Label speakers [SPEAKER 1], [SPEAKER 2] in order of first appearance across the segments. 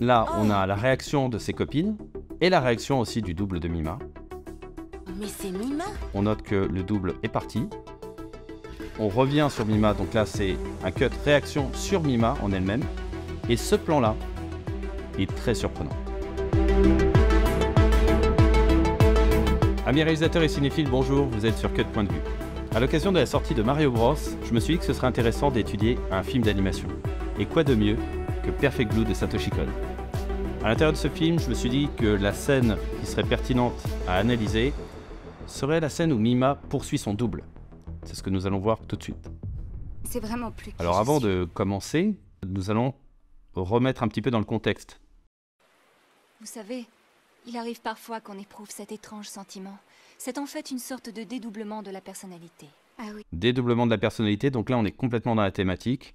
[SPEAKER 1] Là, ah. on a la réaction de ses copines et la réaction aussi du double de Mima.
[SPEAKER 2] Mais c'est Mima
[SPEAKER 1] On note que le double est parti. On revient sur Mima, donc là c'est un cut réaction sur Mima en elle-même. Et ce plan-là est très surprenant. Amis réalisateurs et cinéphiles, bonjour, vous êtes sur Cut Point de Vue. À l'occasion de la sortie de Mario Bros, je me suis dit que ce serait intéressant d'étudier un film d'animation. Et quoi de mieux que Perfect Blue de Satoshi Kon à l'intérieur de ce film, je me suis dit que la scène qui serait pertinente à analyser serait la scène où Mima poursuit son double. C'est ce que nous allons voir tout de suite.
[SPEAKER 2] Alors avant de
[SPEAKER 1] commencer, nous allons remettre un petit peu dans le contexte.
[SPEAKER 2] Vous savez, il arrive parfois qu'on éprouve cet étrange sentiment. C'est en fait une sorte de dédoublement de la personnalité. Ah
[SPEAKER 1] dédoublement de la personnalité, donc là on est complètement dans la thématique.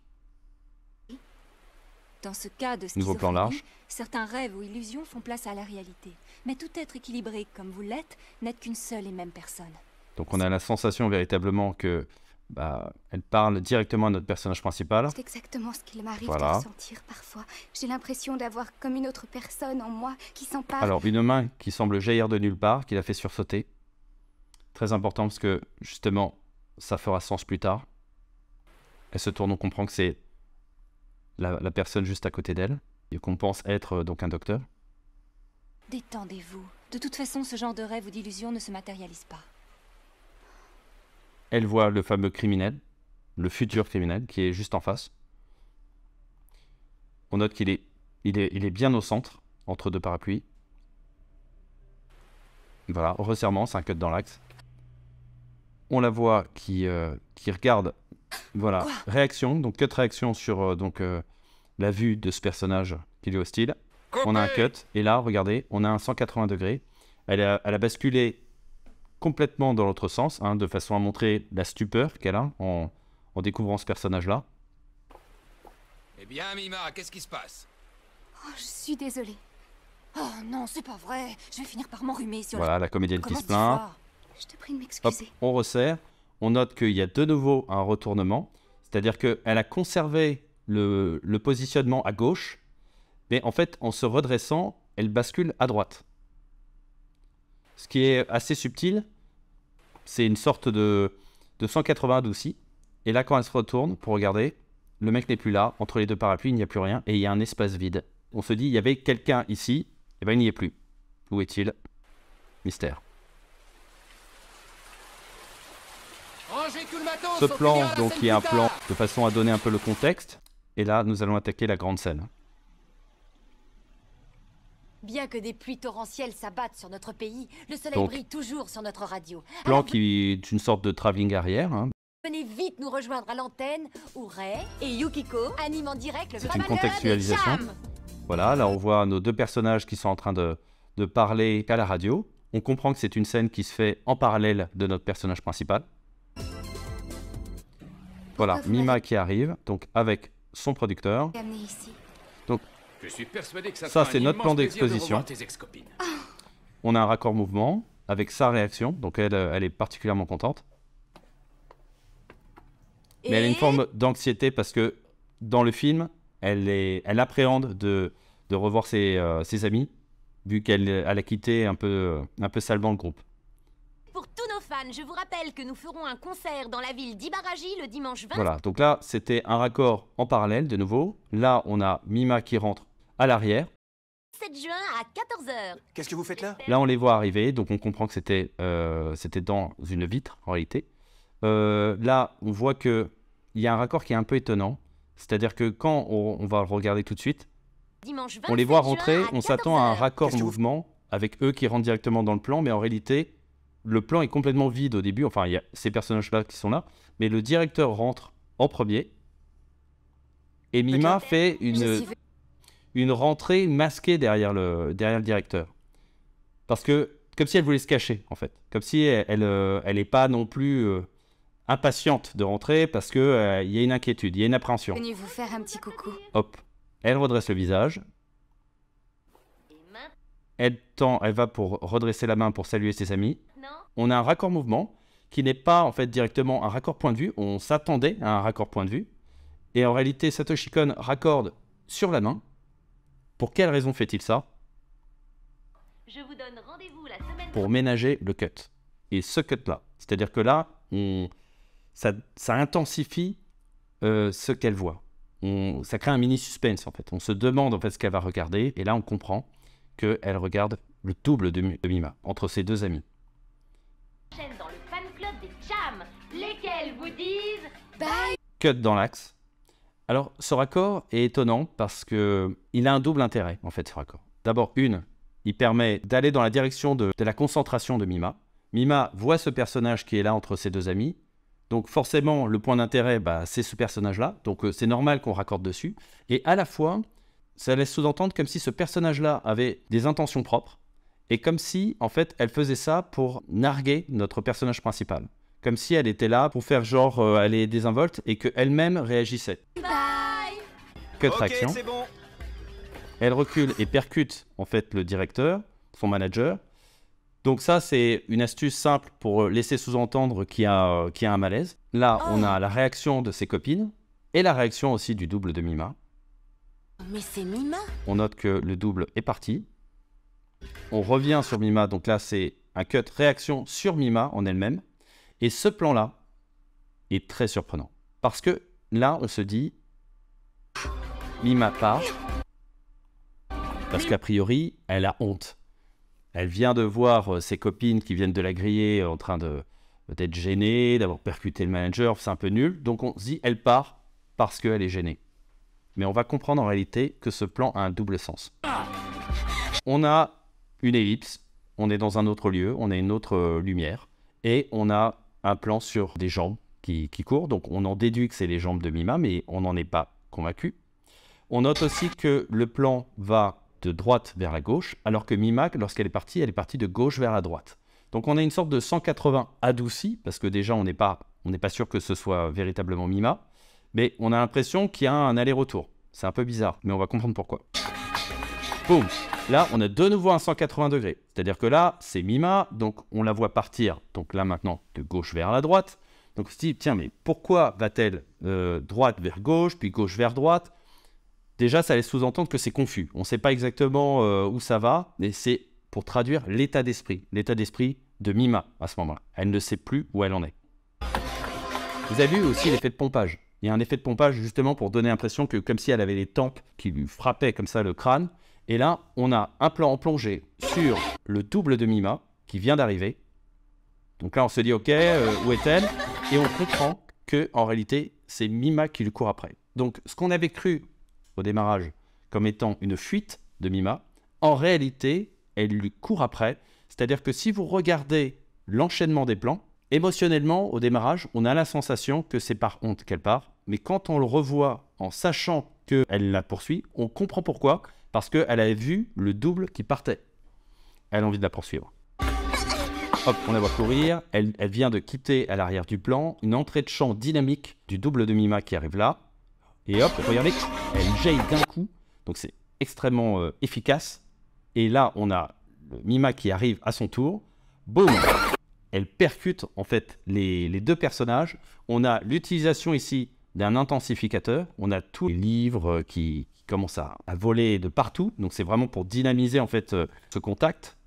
[SPEAKER 2] Dans ce cas de Nouveau plan large. certains rêves ou illusions font place à la réalité. Mais tout être équilibré comme vous l'êtes n'est qu'une seule et même personne.
[SPEAKER 1] Donc on a la sensation véritablement que bah, elle parle directement à notre personnage principal. C'est
[SPEAKER 2] exactement ce qu'il m'arrive voilà. de ressentir parfois. J'ai l'impression d'avoir comme une autre personne en moi qui s'empare. Alors
[SPEAKER 1] une main qui semble jaillir de nulle part, qui la fait sursauter. Très important parce que justement, ça fera sens plus tard. Elle se tourne, on comprend que c'est la, personne juste à côté d'elle, et qu'on pense être euh, donc un docteur.
[SPEAKER 2] Détendez-vous. De toute façon, ce genre de rêve ou d'illusion ne se matérialise pas.
[SPEAKER 1] Elle voit le fameux criminel, le futur criminel, qui est juste en face. On note qu'il est, il est, il est bien au centre, entre deux parapluies. Voilà, resserrement, c'est un cut dans l'axe. On la voit qui, euh, qui regarde voilà, réaction, donc cut réaction sur euh, donc, euh, la vue de ce personnage qui lui est hostile. on a un cut, et là, regardez, on a un 180 degrés. Elle a, a basculé complètement dans l'autre sens, hein, de façon à montrer la stupeur qu'elle a en, découvrant ce personnage-là.
[SPEAKER 2] Eh bien, Mima, qu'est-ce qui se passe oh, Je suis désolée. Oh non, c'est pas vrai. Je vais finir par m'enrhumer sur Voilà, la comédienne qui se plaint.
[SPEAKER 1] on resserre on note qu'il y a de nouveau un retournement, c'est-à-dire qu'elle a conservé le, positionnement à gauche, mais en fait, en se redressant, elle bascule à droite. Ce qui est assez subtil, c'est une sorte de, de 180 aussi. Et là, quand elle se retourne pour regarder, le mec n'est plus là, entre les deux parapluies, il n'y a plus rien, et il y a un espace vide. On se dit, il y avait quelqu'un ici, et eh bien il n'y est plus. Où est-il Mystère. Ce plan, donc, qui est un plan de façon à donner un peu le contexte. Et là, nous allons attaquer la grande scène.
[SPEAKER 2] Bien que des pluies torrentielles s'abattent sur notre pays, le soleil brille toujours sur notre radio.
[SPEAKER 1] Plan qui est une sorte de travelling arrière. Hein.
[SPEAKER 2] Venez vite nous rejoindre à l'antenne où et Yukiko animent en direct le C'est une contextualisation.
[SPEAKER 1] Voilà, là on voit nos deux personnages qui sont en train de, de parler à la radio. On comprend que c'est une scène qui se fait en parallèle de notre personnage principal. Voilà, Mima qui arrive, donc avec son producteur. Donc, Je suis ça, c'est notre plan d'exposition. Ah. On a un raccord mouvement avec sa réaction, donc elle, euh, est particulièrement contente. Mais elle a une forme d'anxiété parce que dans le film, elle, est, elle appréhende de, de revoir ses, euh, ses amis, vu qu'elle a quitté un peu, euh, un peu salement le groupe
[SPEAKER 2] je vous rappelle que nous ferons un concert dans la ville d'Ibaraji le dimanche 20. Voilà,
[SPEAKER 1] donc là, c'était un raccord en parallèle de nouveau. Là, on a Mima qui rentre à l'arrière.
[SPEAKER 2] 7 juin à 14h. Qu'est-ce que vous faites là
[SPEAKER 1] Là, on les voit arriver, donc on comprend que c'était euh, dans une vitre en réalité. Euh, là, on voit que il y a un raccord qui est un peu étonnant. C'est-à-dire que quand on, va regarder tout de suite,
[SPEAKER 2] on les voit rentrer, on
[SPEAKER 1] s'attend à un raccord mouvement avec eux qui rentrent directement dans le plan, mais en réalité, le plan est complètement vide au début. Enfin, il y a ces personnages-là qui sont là. Mais le directeur rentre en premier. Et Mima fait une, une rentrée masquée derrière le, derrière le directeur. Parce que, comme si elle voulait se cacher, en fait. Comme si elle n'est elle, euh, pas non plus euh, impatiente de rentrer parce qu'il euh, y a une inquiétude, il y a une appréhension. Hop. Elle redresse le visage, elle tend, elle va pour redresser la main pour saluer ses amis. Non. On a un raccord mouvement qui n'est pas en fait directement un raccord point de vue. On s'attendait à un raccord point de vue. Et en réalité, Satoshi Kon raccorde sur la main. Pour quelle raison fait-il ça
[SPEAKER 2] Je vous donne rendez-vous la
[SPEAKER 1] Pour ménager le cut. Et ce cut-là. C'est-à-dire que là, ça, intensifie euh, ce qu'elle voit. ça crée un mini suspense en fait. On se demande en fait ce qu'elle va regarder et là on comprend qu'elle regarde le double de, Mima, entre ses deux amis. Cut dans l'axe. Alors, ce raccord est étonnant parce que il a un double intérêt, en fait, ce raccord. D'abord, une, il permet d'aller dans la direction de, la concentration de Mima. Mima voit ce personnage qui est là entre ses deux amis, donc forcément, le point d'intérêt, bah, c'est ce personnage-là. Donc euh, c'est normal qu'on raccorde dessus. Et à la fois, ça laisse sous-entendre comme si ce personnage-là avait des intentions propres et comme si, en fait, elle faisait ça pour narguer notre personnage principal. Comme si elle était là pour faire genre euh, aller elle est désinvolte et qu'elle-même réagissait. Bye Cut Elle recule et percute, en fait, le directeur, son manager. Donc ça, c'est une astuce simple pour euh, laisser sous-entendre euh, qu'il y, a un malaise. Là, on oh. a la réaction de ses copines et la réaction aussi du double de Mima c'est On note que le double est parti. On revient sur Mima, donc là c'est un cut réaction sur Mima en elle-même. Et ce plan-là est très surprenant. Parce que là, on se dit, Mima part. Parce qu'a priori, elle a honte. Elle vient de voir euh, ses copines qui viennent de la griller en train de peut-être gêner d'avoir percuté le manager, c'est un peu nul. Donc on se dit, elle part parce qu'elle est gênée mais on va comprendre en réalité que ce plan a un double sens. On a une ellipse, on est dans un autre lieu, on a une autre euh, lumière, et on a un plan sur des jambes qui, courent, donc on en déduit que c'est les jambes de Mima, mais on n'en est pas convaincu. On note aussi que le plan va de droite vers la gauche, alors que Mima, lorsqu'elle est partie, elle est partie de gauche vers la droite. Donc on a une sorte de 180 adouci, parce que déjà on n'est pas, pas sûr que ce soit véritablement Mima mais on a l'impression qu'il y a un aller-retour. C'est un peu bizarre, mais on va comprendre pourquoi. Boum Là, on a de nouveau un 180 degrés. C'est-à-dire que là, c'est Mima, donc on la voit partir, donc là maintenant, de gauche vers la droite. Donc on se dit, tiens, mais pourquoi va-t-elle euh, droite vers gauche, puis gauche vers droite Déjà, ça laisse sous-entendre que c'est confus. On ne sait pas exactement euh, où ça va, mais c'est pour traduire l'état d'esprit, l'état d'esprit de Mima à ce moment-là. Elle ne sait plus où elle en est. Vous avez vu aussi l'effet de pompage il y a un effet de pompage justement pour donner l'impression que comme si elle avait les tempes qui lui frappaient comme ça le crâne. Et là, on a un plan en plongée sur le double de Mima qui vient d'arriver. Donc là, on se dit, ok, euh, où est-elle Et on comprend que en réalité, c'est Mima qui lui court après. Donc ce qu'on avait cru au démarrage comme étant une fuite de Mima, en réalité, elle lui court après. C'est-à-dire que si vous regardez l'enchaînement des plans, émotionnellement, au démarrage, on a la sensation que c'est par honte qu'elle part mais quand on le revoit en sachant qu'elle la poursuit, on comprend pourquoi, parce qu'elle avait vu le double qui partait. Elle a envie de la poursuivre. Hop, on la voit courir, elle, vient de quitter à l'arrière du plan une entrée de champ dynamique du double de Mima qui arrive là. Et hop, regardez, elle jaille d'un coup, donc c'est extrêmement euh, efficace. Et là, on a le Mima qui arrive à son tour. Boum Elle percute en fait les, les deux personnages. On a l'utilisation ici d'un intensificateur. On a tous les livres euh, qui, commencent à, voler de partout. Donc c'est vraiment pour dynamiser en fait euh, ce contact.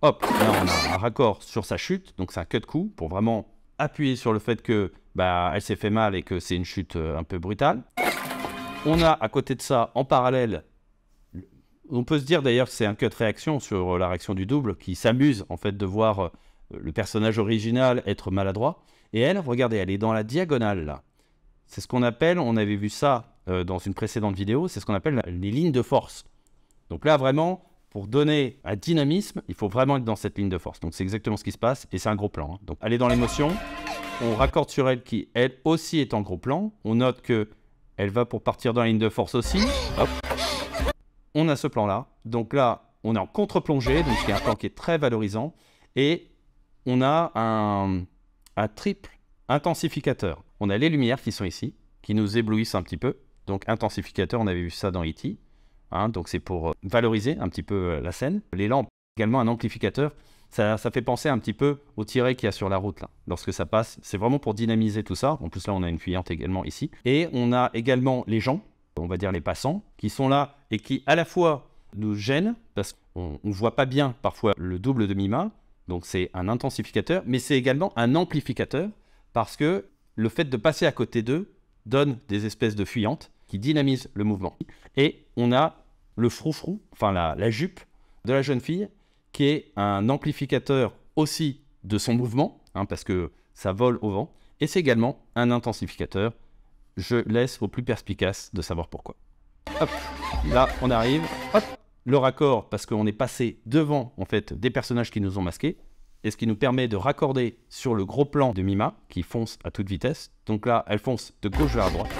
[SPEAKER 1] Hop, là on a un raccord sur sa chute, donc c'est un cut coup pour vraiment appuyer sur le fait que bah, elle s'est fait mal et que c'est une chute euh, un peu brutale. On a à côté de ça, en parallèle, on peut se dire d'ailleurs que c'est un cut réaction sur la réaction du double qui s'amuse en fait de voir le personnage original être maladroit. Et elle, regardez, elle est dans la diagonale là. C'est ce qu'on appelle, on avait vu ça euh, dans une précédente vidéo, c'est ce qu'on appelle les lignes de force. Donc là, vraiment, pour donner un dynamisme, il faut vraiment être dans cette ligne de force. Donc c'est exactement ce qui se passe et c'est un gros plan. Hein. Donc allez dans l'émotion, on raccorde sur elle qui, elle aussi, est en gros plan. On note que elle va pour partir dans la ligne de force aussi. On a ce plan-là. Donc là, on est en contre-plongée, donc c'est un plan qui est très valorisant. Et on a un triple intensificateur. On a les lumières qui sont ici, qui nous éblouissent un petit peu. Donc intensificateur, on avait vu ça dans E.T. Hein. donc c'est pour euh, valoriser un petit peu euh, la scène. Les lampes, également un amplificateur. Ça, fait penser un petit peu au tiret qu'il y a sur la route là, lorsque ça passe. C'est vraiment pour dynamiser tout ça. En plus là, on a une fuyante également ici. Et on a également les gens, on va dire les passants, qui sont là et qui à la fois nous gênent parce qu'on ne voit pas bien parfois le double demi MIMA. Donc c'est un intensificateur, mais c'est également un amplificateur parce que le fait de passer à côté d'eux donne des espèces de fuyantes qui dynamisent le mouvement. Et on a le froufrou, enfin la, jupe de la jeune fille, qui est un amplificateur aussi de son mouvement, hein, parce que ça vole au vent, et c'est également un intensificateur. Je laisse au plus perspicace de savoir pourquoi. Hop, là on arrive, hop, le raccord parce qu'on est passé devant en fait des personnages qui nous ont masqués, et ce qui nous permet de raccorder sur le gros plan de Mima qui fonce à toute vitesse. Donc là, elle fonce de gauche vers la droite.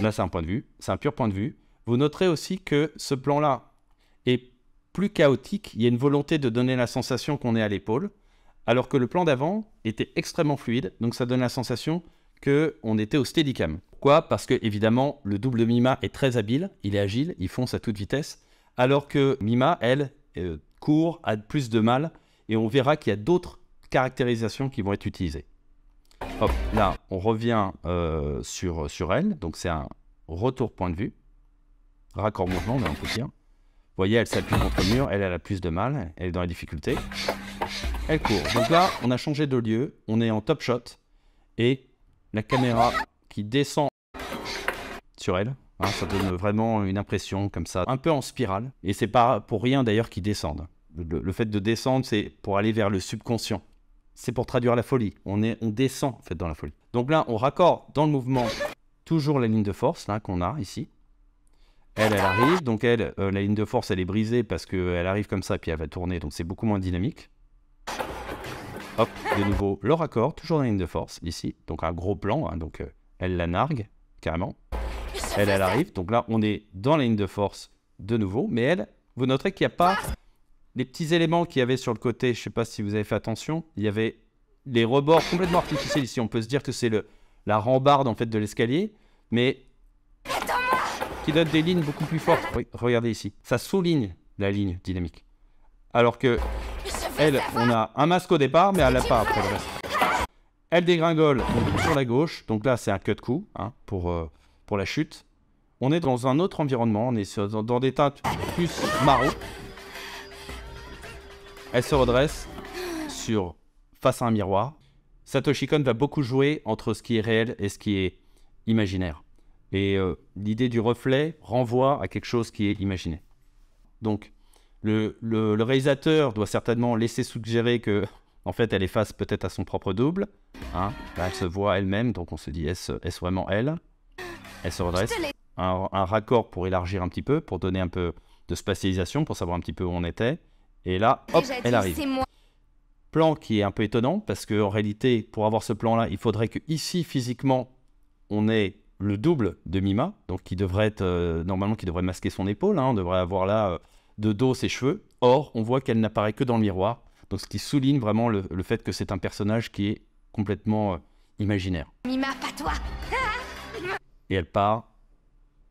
[SPEAKER 1] Là, c'est un point de vue, c'est un pur point de vue. Vous noterez aussi que ce plan-là est plus chaotique. Il y a une volonté de donner la sensation qu'on est à l'épaule, alors que le plan d'avant était extrêmement fluide. Donc ça donne la sensation qu'on était au steadicam. Pourquoi Parce que évidemment, le double de Mima est très habile, il est agile, il fonce à toute vitesse, alors que Mima, elle, euh, court, a plus de mal et on verra qu'il y a d'autres caractérisations qui vont être utilisées. Hop, là, on revient euh, sur, sur elle. Donc, c'est un retour point de vue. Raccord mouvement, on peut dire. Vous voyez, elle s'appuie contre le mur. Elle, a la plus de mal. Elle est dans la difficulté. Elle court. Donc là, on a changé de lieu. On est en top shot. Et la caméra qui descend sur elle. Hein, ça donne vraiment une impression comme ça, un peu en spirale. Et c'est pas pour rien d'ailleurs qu'ils descendent le, fait de descendre, c'est pour aller vers le subconscient. C'est pour traduire la folie. On, est, on descend en fait dans la folie. Donc là, on raccorde dans le mouvement toujours la ligne de force là qu'on a ici. Elle, elle arrive. Donc elle, euh, la ligne de force, elle est brisée parce qu'elle arrive comme ça, et puis elle va tourner. Donc c'est beaucoup moins dynamique. Hop, de nouveau le raccord, toujours la ligne de force ici. Donc un gros plan. Hein. donc euh, elle la nargue carrément. Elle, elle arrive. Donc là, on est dans la ligne de force de nouveau, mais elle, vous noterez qu'il n'y a pas les petits éléments qu'il y avait sur le côté, je ne sais pas si vous avez fait attention, il y avait les rebords complètement artificiels ici. On peut se dire que c'est la rambarde en fait de l'escalier, mais qui donne des lignes beaucoup plus fortes. regardez ici, ça souligne la ligne dynamique. Alors que elle, on a un masque au départ, mais elle n'a pas après le reste. Elle dégringole sur la gauche, donc là c'est un cut coup hein, pour, euh, pour la chute. On est dans un autre environnement, on est dans des teintes plus marron. Elle se redresse sur face à un miroir. Satoshi Kon va beaucoup jouer entre ce qui est réel et ce qui est imaginaire. Et euh, l'idée du reflet renvoie à quelque chose qui est imaginé. Donc, le, réalisateur doit certainement laisser suggérer que, en fait, elle est face peut-être à son propre double. Hein. Bah, elle se voit elle-même, donc on se dit, est-ce vraiment elle Elle se redresse. un, raccord pour élargir un petit peu, pour donner un peu de spatialisation, pour savoir un petit peu où on était. Et là, hop, elle arrive. Plan qui est un peu étonnant, parce qu'en réalité, pour avoir ce plan-là, il faudrait que ici, physiquement, on ait le double de Mima, donc qui devrait être, euh, normalement, qui devrait masquer son épaule, hein, on devrait avoir là euh, de dos ses cheveux. Or, on voit qu'elle n'apparaît que dans le miroir, donc ce qui souligne vraiment le, fait que c'est un personnage qui est complètement euh, imaginaire.
[SPEAKER 2] Mima, pas toi
[SPEAKER 1] Et elle part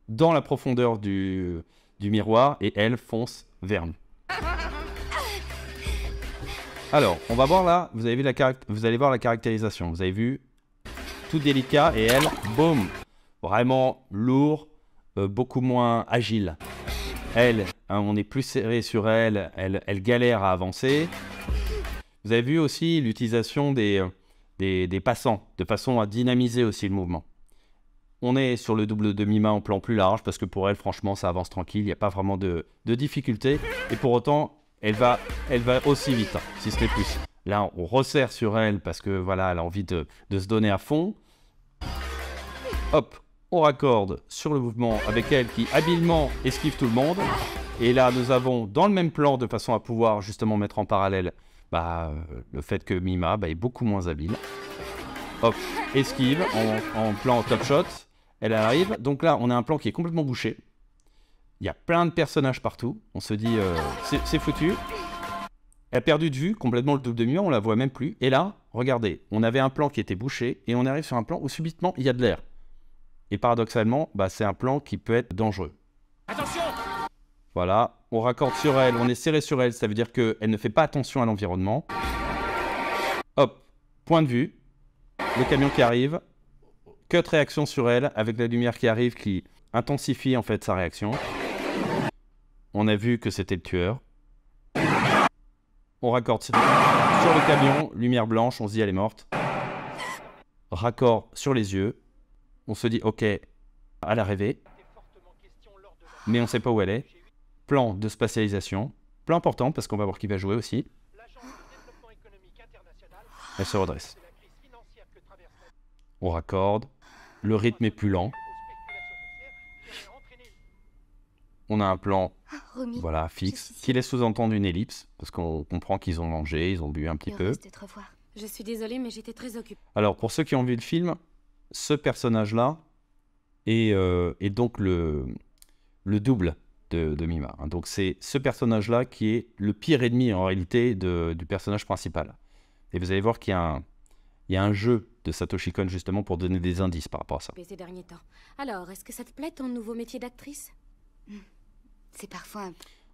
[SPEAKER 1] dans la profondeur du, du miroir et elle fonce vers nous. Alors, on va voir là, vous, avez vu la vous allez voir la caractérisation. Vous avez vu, tout délicat et elle, boum, vraiment lourd, euh, beaucoup moins agile. Elle, hein, on est plus serré sur elle, elle, galère à avancer. Vous avez vu aussi l'utilisation euh, des, des, passants, de façon à dynamiser aussi le mouvement. On est sur le double demi-main en plan plus large, parce que pour elle, franchement, ça avance tranquille, il n'y a pas vraiment de, de difficulté. Et pour autant, elle va, elle va aussi vite, hein, si ce n'est plus. Là, on resserre sur elle parce que voilà, elle a envie de, se donner à fond. Hop, on raccorde sur le mouvement avec elle qui habilement esquive tout le monde. Et là, nous avons dans le même plan, de façon à pouvoir justement mettre en parallèle bah, le fait que Mima bah, est beaucoup moins habile. Hop, esquive en, en plan top shot. Elle arrive. Donc là, on a un plan qui est complètement bouché. Il y a plein de personnages partout. On se dit, euh, c'est foutu. Elle a perdu de vue complètement le double de mur, on la voit même plus. Et là, regardez, on avait un plan qui était bouché et on arrive sur un plan où subitement il y a de l'air. Et paradoxalement, bah, c'est un plan qui peut être dangereux. Attention Voilà, on raccorde sur elle, on est serré sur elle, ça veut dire qu'elle ne fait pas attention à l'environnement. Hop, point de vue, le camion qui arrive, cut réaction sur elle avec la lumière qui arrive qui intensifie en fait sa réaction. On a vu que c'était le tueur. On raccorde sur le camion, lumière blanche, on se dit elle est morte. Raccord sur les yeux. On se dit ok, elle a rêvé. Mais on sait pas où elle est. Plan de spatialisation. Plan important parce qu'on va voir qui va jouer aussi. Elle se redresse. On raccorde. Le rythme est plus lent. on a un plan ah, voilà, fixe qui laisse sous-entendre une ellipse, parce qu'on comprend qu'ils ont mangé, ils ont bu un petit peu.
[SPEAKER 2] Je suis mais j'étais très
[SPEAKER 1] Alors, pour ceux qui ont vu le film, ce personnage-là est, euh, donc le, le double de, Mima. Hein. Donc, c'est ce personnage-là qui est le pire ennemi, en réalité, du personnage principal. Et vous allez voir qu'il y a un, un jeu de Satoshi Kon justement pour donner des indices par rapport à ça.
[SPEAKER 2] Alors, est-ce que ça te plaît ton nouveau métier d'actrice hmm.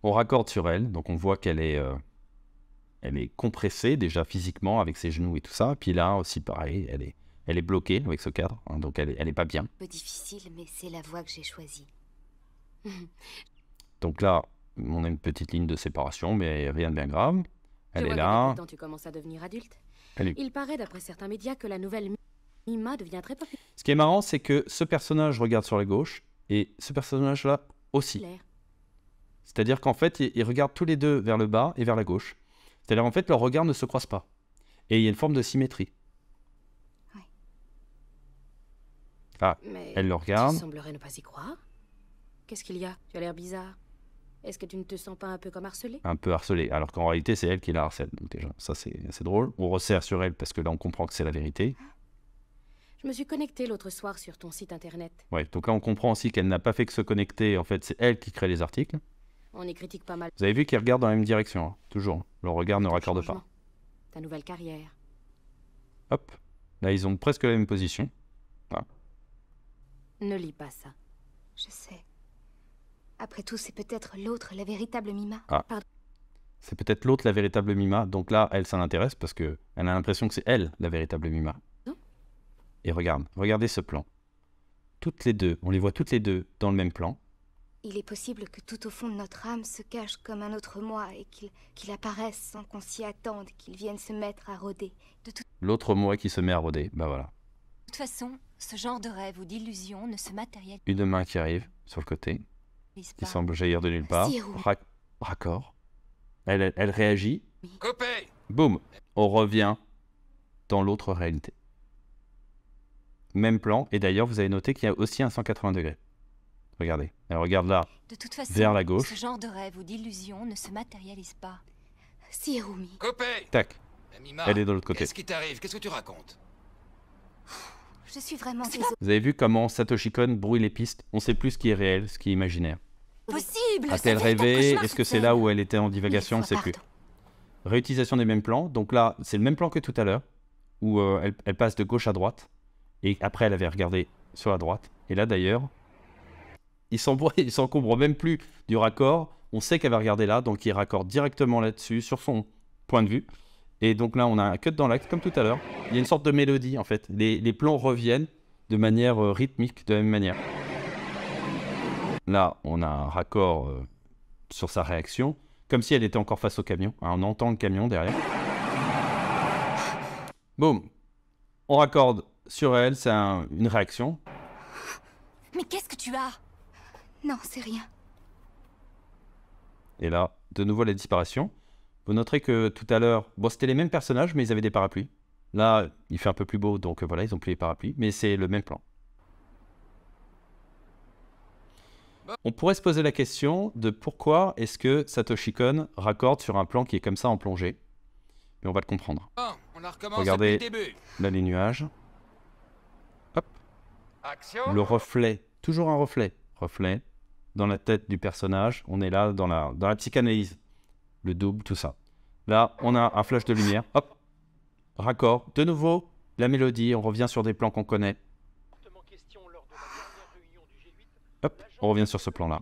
[SPEAKER 1] On raccorde sur elle, donc on voit qu'elle est, euh, elle est compressée déjà physiquement avec ses genoux et tout ça. Puis là aussi, pareil, elle est, elle est bloquée avec ce cadre, hein, donc elle, elle est pas bien.
[SPEAKER 2] difficile, mais c'est la voie que j'ai choisie.
[SPEAKER 1] donc là, on a une petite ligne de séparation, mais rien de bien grave. Elle est là. Quand
[SPEAKER 2] tu commences à devenir adulte. Il paraît, d'après certains médias, que la nouvelle Mima devient très populaire.
[SPEAKER 1] Ce qui est marrant, c'est que ce personnage regarde sur la gauche et ce personnage-là aussi. C'est-à-dire qu'en fait, ils, regardent tous les deux vers le bas et vers la gauche. C'est-à-dire qu'en fait, leurs regards ne se croisent pas. Et il y a une forme de symétrie. Ah, elle le regarde. Tu
[SPEAKER 2] semblerais ne pas y croire. Qu'est-ce qu'il y a Tu as l'air bizarre. Est-ce que tu ne te sens pas un peu comme harcelé
[SPEAKER 1] Un peu harcelé. alors qu'en réalité, c'est elle qui la harcèle. Donc déjà, ça c'est drôle. On resserre sur elle parce que là, on comprend que c'est la vérité. Ah.
[SPEAKER 2] Je me suis connecté l'autre soir sur ton site internet.
[SPEAKER 1] Ouais, donc là, on comprend aussi qu'elle n'a pas fait que se connecter. En fait, c'est elle qui crée les articles critique pas mal. Vous avez vu qu'ils regardent dans la même direction, hein. toujours. Le regard ne raccorde pas.
[SPEAKER 2] Ta nouvelle carrière.
[SPEAKER 1] Hop. Là, ils ont presque la même position.
[SPEAKER 2] Ne lis pas ça. Je sais. Après tout, c'est peut-être l'autre, la véritable Mima. Ah.
[SPEAKER 1] C'est peut-être l'autre, la véritable Mima. Donc là, elle, ça l'intéresse parce que elle a l'impression que c'est elle, la véritable Mima. Et regarde, regardez ce plan. Toutes les deux, on les voit toutes les deux dans le même plan.
[SPEAKER 2] Il est possible que tout au fond de notre âme se cache comme un autre moi et qu'il apparaisse sans qu'on s'y attende, qu'il vienne se mettre à rôder. Tout...
[SPEAKER 1] L'autre moi qui se met à rôder, ben voilà. De
[SPEAKER 2] toute façon, ce genre de rêve ou d'illusion ne se matérialise.
[SPEAKER 1] Une main qui arrive sur le côté, qui semble jaillir de nulle part. raccord. Elle, réagit. Coupé Boum On revient dans l'autre réalité. Même plan, et d'ailleurs vous avez noté qu'il y a aussi un 180 degrés. Regardez, elle regarde là, vers la gauche.
[SPEAKER 2] de d'illusion se matérialise pas. Si,
[SPEAKER 1] Tac. elle est de l'autre côté. que
[SPEAKER 2] tu Je suis vraiment
[SPEAKER 1] Vous avez vu comment Satoshi Kon brouille les pistes On sait plus ce qui est réel, ce qui est imaginaire. Possible A-t-elle rêvé Est-ce que c'est là où elle était en divagation On ne sait plus. Réutilisation des mêmes plans. Donc là, c'est le même plan que tout à l'heure, où euh, elle passe de gauche à droite. Et après, elle avait regardé sur la droite. Et là, d'ailleurs, il s'encombre même plus du raccord. On sait qu'elle va regarder là, donc il raccorde directement là-dessus, sur son point de vue. Et donc là, on a un cut dans l'acte, comme tout à l'heure. Il y a une sorte de mélodie, en fait. Les, plans reviennent de manière euh, rythmique, de la même manière. Là, on a un raccord euh, sur sa réaction, comme si elle était encore face au camion. Hein, on entend le camion derrière. Boum. On raccorde sur elle, c'est une réaction.
[SPEAKER 2] Mais qu'est-ce que tu as non, c'est rien.
[SPEAKER 1] Et là, de nouveau la disparition. Vous noterez que tout à l'heure, bon, c'était les mêmes personnages, mais ils avaient des parapluies. Là, il fait un peu plus beau, donc euh, voilà, ils ont plus les parapluies, mais c'est le même plan. On pourrait se poser la question de pourquoi est-ce que Satoshi Kon raccorde sur un plan qui est comme ça en plongée. Mais on va le comprendre. Regardez là les nuages. Hop. Le reflet, toujours un reflet. Reflet dans la tête du personnage, on est là dans la, dans psychanalyse, le double, tout ça. Là, on a un flash de lumière, hop, raccord, de nouveau, la mélodie, on revient sur des plans qu'on connaît. Hop, on revient sur ce plan-là.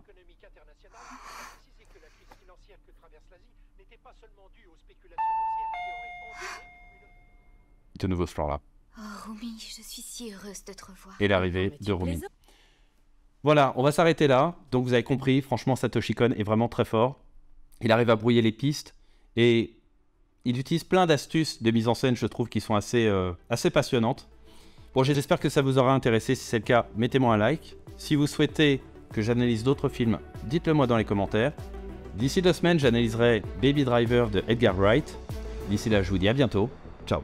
[SPEAKER 1] De nouveau ce plan-là.
[SPEAKER 2] Oh, Et l'arrivée de Rumi.
[SPEAKER 1] Voilà, on va s'arrêter là. Donc vous avez compris, franchement, Satoshi Kon est vraiment très fort. Il arrive à brouiller les pistes et il utilise plein d'astuces de mise en scène, je trouve, qui sont assez, euh, assez passionnantes. Bon, j'espère que ça vous aura intéressé. Si c'est le cas, mettez-moi un like. Si vous souhaitez que j'analyse d'autres films, dites-le moi dans les commentaires. D'ici deux semaines, j'analyserai Baby Driver de Edgar Wright. D'ici là, je vous dis à bientôt. Ciao